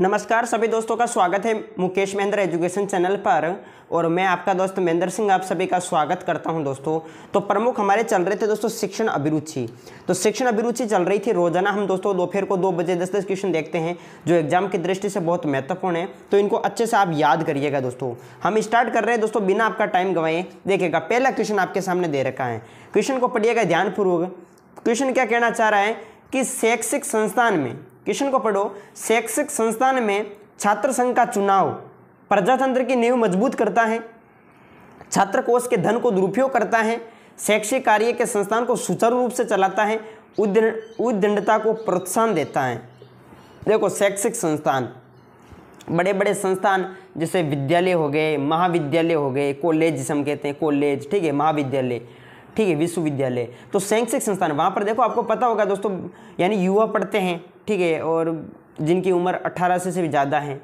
नमस्कार सभी दोस्तों का स्वागत है मुकेश महेंद्र एजुकेशन चैनल पर और मैं आपका दोस्त महेंद्र सिंह आप सभी का स्वागत करता हूं दोस्तों तो प्रमुख हमारे चल रहे थे दोस्तों शिक्षण अभिरुचि तो शिक्षण अभिरुचि चल रही थी रोजाना हम दोस्तों दोपहर को दो बजे दस दस क्वेश्चन देखते हैं जो एग्जाम की दृष्टि से बहुत महत्वपूर्ण है तो इनको अच्छे से आप याद करिएगा दोस्तों हम स्टार्ट कर रहे हैं दोस्तों बिना आपका टाइम गंवाए देखिएगा पहला क्वेश्चन आपके सामने दे रखा है क्वेश्चन को पढ़िएगा ध्यानपूर्वक क्वेश्चन क्या कहना चाह रहा है कि शैक्षिक संस्थान में क्वेश्चन को पढ़ो शैक्षिक संस्थान में छात्र संघ का चुनाव प्रजातंत्र की नींव मजबूत करता है छात्र कोष के धन को दुरुपयोग करता है शैक्षिक कार्य के संस्थान को सुचारू रूप से चलाता है उद्दंडता को प्रोत्साहन देता है देखो शैक्षिक संस्थान बड़े बड़े संस्थान जैसे विद्यालय हो गए महाविद्यालय हो गए कॉलेज जिसे हम कहते हैं कॉलेज ठीक है महाविद्यालय ठीक है विश्वविद्यालय तो शैक्षिक संस्थान वहाँ पर देखो आपको पता होगा दोस्तों यानी युवा पढ़ते हैं ठीक है और जिनकी उम्र 18 से, से भी ज़्यादा है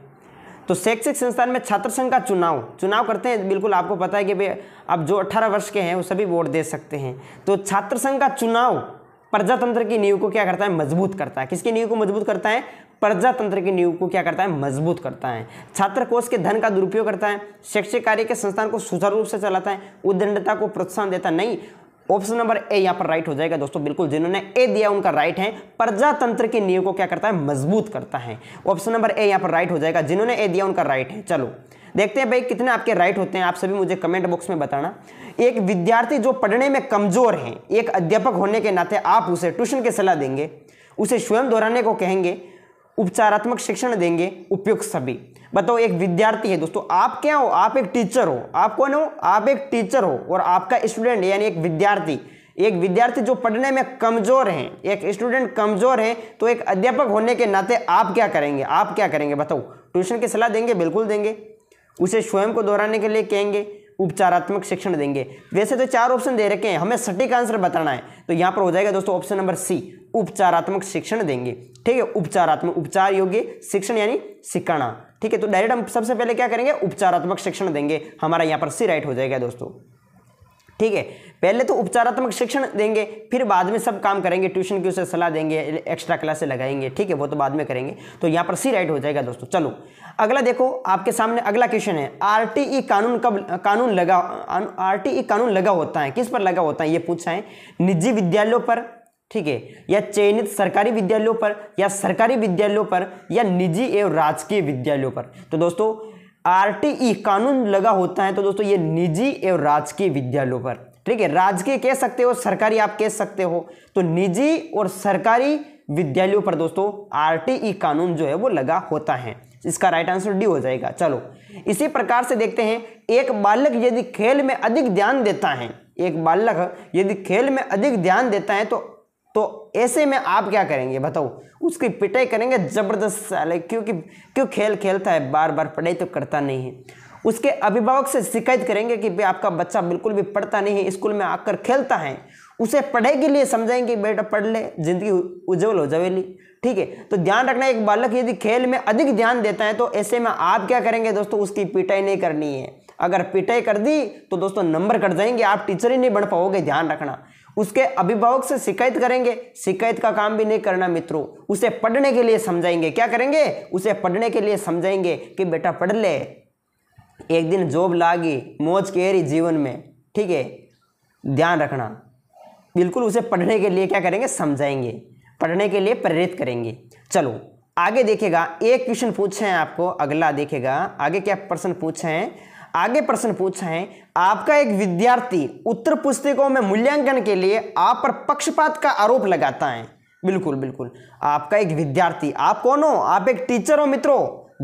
तो शैक्षिक संस्थान में छात्र संघ का चुनाव चुनाव करते हैं बिल्कुल आपको पता है कि भाई आप जो 18 वर्ष के हैं वो सभी वोट दे सकते हैं तो छात्र संघ का चुनाव प्रजातंत्र की नींव को क्या करता है मजबूत करता है किसकी नींव को मजबूत करता है प्रजातंत्र की नींव को क्या करता है मजबूत करता है छात्र कोष के धन का दुरुपयोग करता है शैक्षिक कार्य के संस्थान को सुचारू रूप से चलाता है उद्दंडता को प्रोत्साहन देता नहीं ऑप्शन नंबर ए यहां पर राइट हो जाएगा दोस्तों बिल्कुल जिन्होंने ए दिया उनका राइट है प्रजातंत्र की नींव को क्या करता है मजबूत करता है ऑप्शन नंबर ए यहां पर राइट हो जाएगा जिन्होंने ए दिया उनका राइट है चलो देखते हैं भाई कितने आपके राइट होते हैं आप सभी मुझे कमेंट बॉक्स में बताना एक विद्यार्थी जो पढ़ने में कमजोर है एक अध्यापक होने के नाते आप उसे ट्यूशन की सलाह देंगे उसे स्वयं दोहराने को कहेंगे उपचारात्मक शिक्षण देंगे उपयुक्त सभी बताओ एक विद्यार्थी है दोस्तों आप क्या हो आप एक टीचर हो आप कौन हो आप एक टीचर हो और आपका स्टूडेंट यानी एक विद्यार्थी एक विद्यार्थी जो पढ़ने में कमजोर है एक स्टूडेंट कमजोर है तो एक अध्यापक होने के नाते आप क्या करेंगे आप क्या करेंगे बताओ ट्यूशन की सलाह देंगे बिल्कुल देंगे उसे स्वयं को दोहराने के लिए कहेंगे उपचारात्मक शिक्षण देंगे वैसे तो चार ऑप्शन दे रखे हैं हमें सटीक आंसर बताना है तो यहां पर हो जाएगा दोस्तों ऑप्शन नंबर सी उपचारात्मक शिक्षण देंगे ठीक है उपचारात्मक उपचार योग्य शिक्षण यानी सिखाना ठीक है तो डायरेक्ट हम सबसे पहले क्या करेंगे उपचारात्मक शिक्षण देंगे हमारा यहां पर सी राइट हो जाएगा दोस्तों ठीक है पहले तो उपचारात्मक शिक्षण देंगे फिर बाद में सब काम करेंगे ट्यूशन की उसे सलाह देंगे एक्स्ट्रा क्लासे लगाएंगे ठीक है वो तो बाद में करेंगे तो यहां पर सी राइट हो जाएगा दोस्तों चलो अगला देखो आपके सामने अगला क्वेश्चन है आरटीई e कानून कब कानून लगा आरटीई e कानून लगा होता है किस पर लगा होता है ये पूछा है निजी विद्यालयों पर ठीक है या चयनित सरकारी विद्यालयों पर या सरकारी विद्यालयों पर या निजी एवं राजकीय विद्यालयों पर तो दोस्तों आरटीई कानून लगा होता है तो दोस्तों ये निजी एवं राजकीय विद्यालयों पर ठीक है राजकीय कह सकते हो सरकारी आप कह सकते हो तो निजी और सरकारी विद्यालयों पर दोस्तों आर कानून जो है वो लगा होता है इसका राइट आंसर डी हो जाएगा चलो इसी प्रकार से देखते हैं एक बालक यदि खेल में अधिक ध्यान देता है एक बालक यदि खेल में अधिक ध्यान देता है तो तो ऐसे में आप क्या करेंगे बताओ उसकी पिटाई करेंगे ज़बरदस्त साले क्योंकि क्यों खेल खेलता है बार बार पढ़ाई तो करता नहीं है उसके अभिभावक से शिकायत करेंगे कि भाई आपका बच्चा बिल्कुल भी पढ़ता नहीं है स्कूल में आकर खेलता है उसे पढ़ाई के लिए समझाएंगे बेटा पढ़ ले जिंदगी उज्जवल हो जावेली ठीक है तो ध्यान रखना एक बालक यदि खेल में अधिक ध्यान देता है तो ऐसे में आप क्या करेंगे दोस्तों उसकी पिटाई नहीं करनी है अगर पिटाई कर दी तो दोस्तों नंबर कट जाएंगे आप टीचर ही नहीं बन पाओगे ध्यान रखना उसके अभिभावक से शिकायत करेंगे शिकायत का काम भी नहीं करना मित्रों उसे पढ़ने के लिए समझाएंगे क्या करेंगे उसे पढ़ने के लिए समझाएंगे कि बेटा पढ़ ले एक दिन जॉब लागी मौज रही जीवन में ठीक है ध्यान रखना बिल्कुल उसे पढ़ने के लिए क्या करेंगे समझाएंगे पढ़ने के लिए प्रेरित करेंगे चलो आगे देखेगा एक क्वेश्चन पूछे हैं आपको अगला देखेगा आगे क्या प्रश्न पूछे हैं आगे प्रश्न पूछा है आपका एक विद्यार्थी उत्तर पुस्तकों में मूल्यांकन के लिए आप पर पक्षपात का आरोप लगाता है बिल्कुल बिल्कुल आपका एक विद्यार्थी आप कौन हो आप एक टीचर हो मित्रों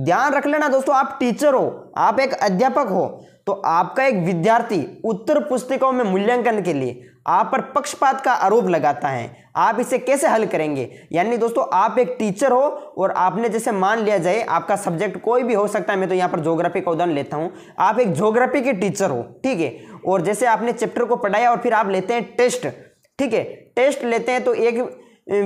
ध्यान रख लेना दोस्तों आप टीचर हो आप एक अध्यापक हो तो आपका एक विद्यार्थी उत्तर पुस्तिकों में मूल्यांकन के लिए आप पर पक्षपात का आरोप लगाता है आप इसे कैसे हल करेंगे यानी दोस्तों आप एक टीचर हो और आपने जैसे मान लिया जाए आपका सब्जेक्ट कोई भी हो सकता है मैं तो यहाँ पर ज्योग्राफी का उदाहरण लेता हूँ आप एक ज्योग्राफी के टीचर हो ठीक है और जैसे आपने चैप्टर को पढ़ाया और फिर आप लेते हैं टेस्ट ठीक है टेस्ट लेते हैं तो एक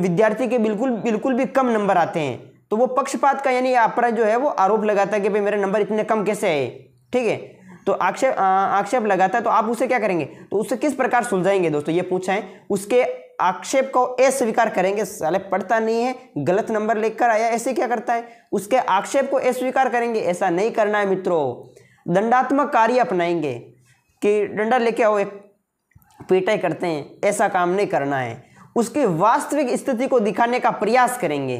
विद्यार्थी के बिल्कुल बिल्कुल भी कम नंबर आते हैं तो वो पक्षपात का यानी आप पर जो है वो आरोप लगाता है कि भाई मेरे नंबर इतने कम कैसे आए ठीक है तो आक्षेप आक्षेप लगाता है तो आप उसे क्या करेंगे तो उससे किस प्रकार सुलझाएंगे दोस्तों ये पूछा है उसके आक्षेप को अस्वीकार करेंगे साले पढ़ता नहीं है गलत नंबर लेकर आया ऐसे क्या करता है उसके आक्षेप को अस्वीकार करेंगे ऐसा नहीं करना है मित्रों दंडात्मक कार्य अपनाएंगे कि डंडा लेके आओ एक पीटाई करते हैं ऐसा काम नहीं करना है उसकी वास्तविक स्थिति को दिखाने का प्रयास करेंगे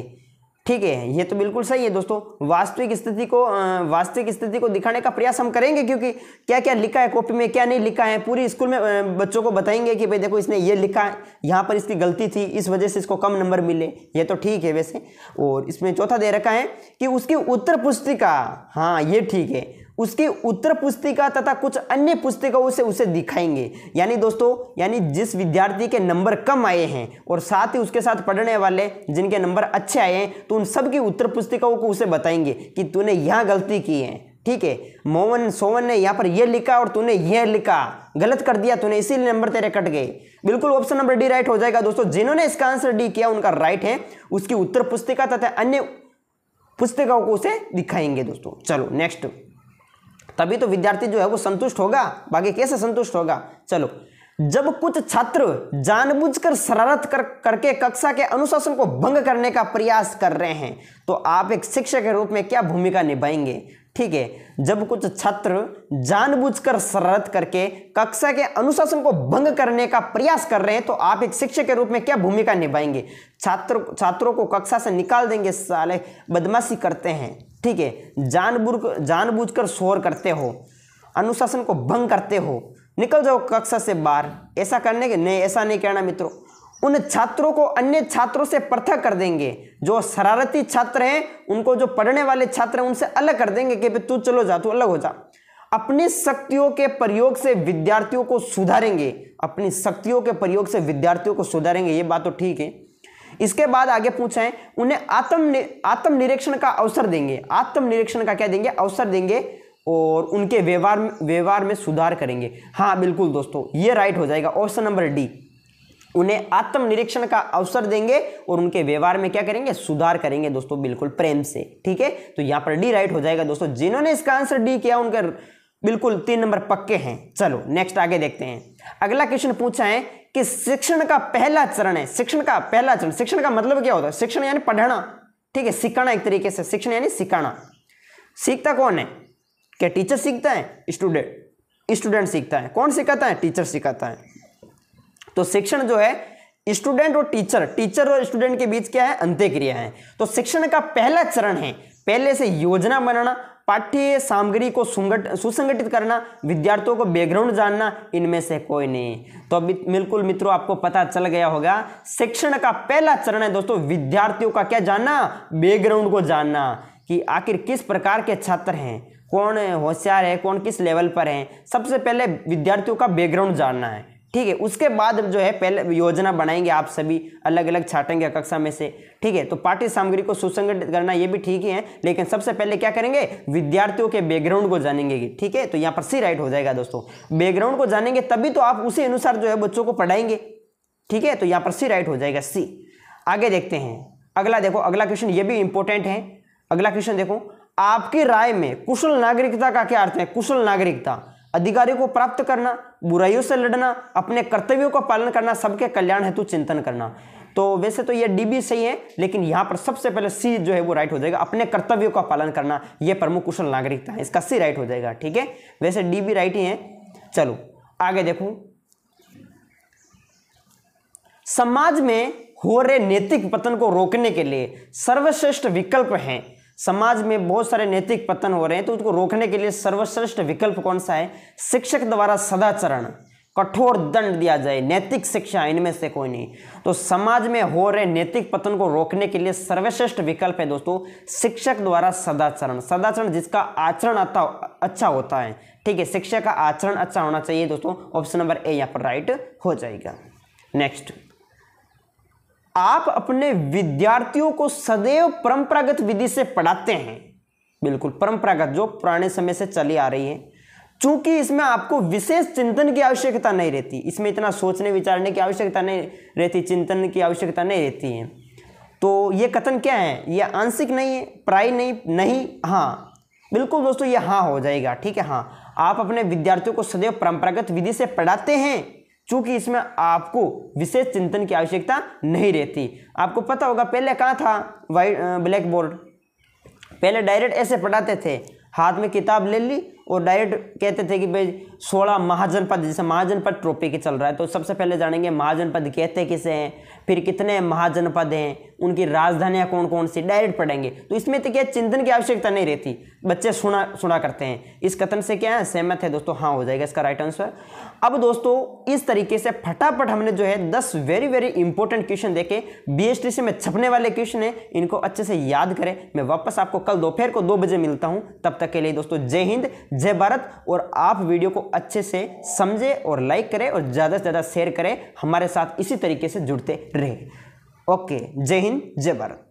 ठीक है ये तो बिल्कुल सही है दोस्तों वास्तविक स्थिति को वास्तविक स्थिति को दिखाने का प्रयास हम करेंगे क्योंकि क्या क्या लिखा है कॉपी में क्या नहीं लिखा है पूरी स्कूल में बच्चों को बताएंगे कि भाई देखो इसने ये लिखा है यहाँ पर इसकी गलती थी इस वजह से इसको कम नंबर मिले ये तो ठीक है वैसे और इसमें चौथा दे रखा है कि उसकी उत्तर पुस्तिका हाँ ये ठीक है उसकी उत्तर पुस्तिका तथा कुछ अन्य पुस्तिकाओं से उसे दिखाएंगे यानी दोस्तों यानी जिस विद्यार्थी के नंबर कम आए हैं और साथ ही उसके साथ पढ़ने वाले जिनके नंबर अच्छे आए हैं तो उन सब की उत्तर पुस्तिकाओं को उसे बताएंगे कि तूने यहाँ गलती की है ठीक है मोहन सोवन ने यहाँ पर यह लिखा और तूने यह लिखा गलत कर दिया तूने इसीलिए नंबर तेरे कट गए बिल्कुल ऑप्शन नंबर डी राइट हो जाएगा दोस्तों जिन्होंने इसका आंसर डी किया उनका राइट है उसकी उत्तर पुस्तिका तथा अन्य पुस्तिकाओं को उसे दिखाएंगे दोस्तों चलो नेक्स्ट तभी तो विद्यार्थी जो है वो संतुष्ट होगा बाकी कैसे संतुष्ट होगा चलो जब कुछ छात्र जानबूझकर शरारत कर करके कक्षा के अनुशासन को भंग करने का प्रयास कर रहे हैं तो आप एक शिक्षक के रूप में क्या भूमिका निभाएंगे ठीक है जब कुछ छात्र जानबूझकर शरारत करके कक्षा के अनुशासन को भंग करने का प्रयास कर रहे हैं तो आप एक शिक्षक के रूप में क्या भूमिका निभाएंगे छात्र छात्रों को कक्षा से निकाल देंगे साले बदमाशी करते हैं ठीक है जानबूझ जानबूझकर शोर करते हो अनुशासन को भंग करते हो निकल जाओ कक्षा से बाहर ऐसा करने के नहीं ऐसा नहीं करना मित्रों उन छात्रों को अन्य छात्रों से पृथक कर देंगे जो शरारती छात्र हैं उनको जो पढ़ने वाले छात्र हैं उनसे अलग कर देंगे कि भाई तू चलो जा तू अलग हो जा अपनी शक्तियों के प्रयोग से विद्यार्थियों को सुधारेंगे अपनी शक्तियों के प्रयोग से विद्यार्थियों को सुधारेंगे ये बात तो ठीक है इसके बाद आगे पूछा है उन्हें आत्म आत्मनिरीक्षण का अवसर देंगे आत्मनिरीक्षण का क्या देंगे अवसर देंगे और उनके व्यवहार व्यवहार में सुधार करेंगे हाँ बिल्कुल दोस्तों ये राइट हो जाएगा ऑप्शन नंबर डी उन्हें आत्मनिरीक्षण का अवसर देंगे और उनके व्यवहार में क्या करेंगे सुधार करेंगे दोस्तों बिल्कुल प्रेम से ठीक है तो यहाँ पर डी राइट हो जाएगा दोस्तों जिन्होंने इसका आंसर डी किया उनके बिल्कुल तीन नंबर पक्के हैं चलो नेक्स्ट आगे देखते हैं अगला क्वेश्चन पूछा है कि शिक्षण का पहला चरण है शिक्षण का पहला चरण शिक्षण का मतलब क्या होता है शिक्षण यानी पढ़ना ठीक है सिखाना एक तरीके से शिक्षण यानी सिखाना सीखता कौन है क्या टीचर सीखता है स्टूडेंट स्टूडेंट सीखता है कौन सिखाता है टीचर सिखाता है तो शिक्षण जो है स्टूडेंट और टीचर टीचर और स्टूडेंट के बीच क्या है अंत्य क्रिया है तो शिक्षण का पहला चरण है पहले से योजना बनाना पाठ्य सामग्री को सुंगट सुसंगठित करना विद्यार्थियों को बैकग्राउंड जानना इनमें से कोई नहीं तो बिल्कुल मित्रों आपको पता चल गया होगा शिक्षण का पहला चरण है दोस्तों विद्यार्थियों का क्या जानना बैकग्राउंड को जानना कि आखिर किस प्रकार के छात्र हैं कौन होशियार है कौन किस लेवल पर है सबसे पहले विद्यार्थियों का बैकग्राउंड जानना है ठीक है उसके बाद जो है पहले योजना बनाएंगे आप सभी अलग अलग छाटेंगे कक्षा में से ठीक है तो पाठ्य सामग्री को सुसंगठित करना ये भी ठीक ही है लेकिन सबसे पहले क्या करेंगे विद्यार्थियों के बैकग्राउंड को जानेंगे ठीक है तो यहाँ पर सी राइट हो जाएगा दोस्तों बैकग्राउंड को जानेंगे तभी तो आप उसी अनुसार जो है बच्चों को पढ़ाएंगे ठीक है तो यहाँ पर सी राइट हो जाएगा सी आगे देखते हैं अगला देखो अगला क्वेश्चन ये भी इंपॉर्टेंट है अगला क्वेश्चन देखो आपकी राय में कुशल नागरिकता का क्या अर्थ है कुशल नागरिकता अधिकारियों को प्राप्त करना बुराइयों से लड़ना अपने कर्तव्यों का पालन करना सबके कल्याण हेतु चिंतन करना तो वैसे तो ये डी बी सही है लेकिन यहाँ पर सबसे पहले सी जो है वो राइट हो जाएगा अपने कर्तव्यों का पालन करना ये प्रमुख कुशल नागरिकता है इसका सी राइट हो जाएगा ठीक है वैसे डी बी राइट ही है चलो आगे देखो समाज में हो रहे नैतिक पतन को रोकने के लिए सर्वश्रेष्ठ विकल्प हैं समाज में बहुत सारे नैतिक पतन हो रहे हैं तो उसको रोकने के लिए सर्वश्रेष्ठ विकल्प कौन सा है शिक्षक द्वारा सदाचरण कठोर दंड दिया जाए नैतिक शिक्षा इनमें से कोई नहीं तो समाज में हो रहे नैतिक पतन को रोकने के लिए सर्वश्रेष्ठ विकल्प है दोस्तों शिक्षक द्वारा सदाचरण सदाचरण जिसका आचरण आता अच्छा होता है ठीक है शिक्षा का आचरण अच्छा होना चाहिए दोस्तों ऑप्शन नंबर ए यहाँ पर राइट हो जाएगा नेक्स्ट आप अपने विद्यार्थियों को सदैव परंपरागत विधि से पढ़ाते हैं बिल्कुल परंपरागत जो पुराने समय से चली आ रही है चूंकि इसमें आपको विशेष चिंतन की आवश्यकता नहीं रहती इसमें इतना सोचने विचारने की आवश्यकता नहीं रहती चिंतन की आवश्यकता नहीं रहती है तो ये कथन क्या है ये आंशिक नहीं है प्राय नहीं नहीं हाँ बिल्कुल दोस्तों ये हाँ हो जाएगा ठीक है हाँ आप अपने विद्यार्थियों को सदैव परंपरागत विधि से पढ़ाते हैं चूंकि इसमें आपको विशेष चिंतन की आवश्यकता नहीं रहती आपको पता होगा पहले कहाँ था वाइट ब्लैक बोर्ड पहले डायरेक्ट ऐसे पढ़ाते थे हाथ में किताब ले ली और डायरेक्ट कहते थे कि भाई सोलह महाजनपद जैसे महाजनपद ट्रॉपी के चल रहा है तो सबसे पहले जानेंगे महाजनपद कहते किसे हैं फिर कितने महाजनपद हैं उनकी राजधानियां कौन कौन सी डायरेक्ट पढ़ेंगे तो इसमें तो क्या चिंतन की आवश्यकता नहीं रहती बच्चे सुना सुना करते हैं इस कथन से क्या है सहमत है दोस्तों हाँ हो जाएगा इसका राइट आंसर अब दोस्तों इस तरीके से फटाफट हमने जो है दस वेरी वेरी इंपॉर्टेंट क्वेश्चन देखे बी से में छपने वाले क्वेश्चन है इनको अच्छे से याद करें मैं वापस आपको कल दोपहर को दो बजे मिलता हूँ तब तक के लिए दोस्तों जय हिंद जय भारत और आप वीडियो को अच्छे से समझें और लाइक करें और ज़्यादा से ज़्यादा शेयर करें हमारे साथ इसी तरीके से जुड़ते रहें ओके जय हिंद जय भारत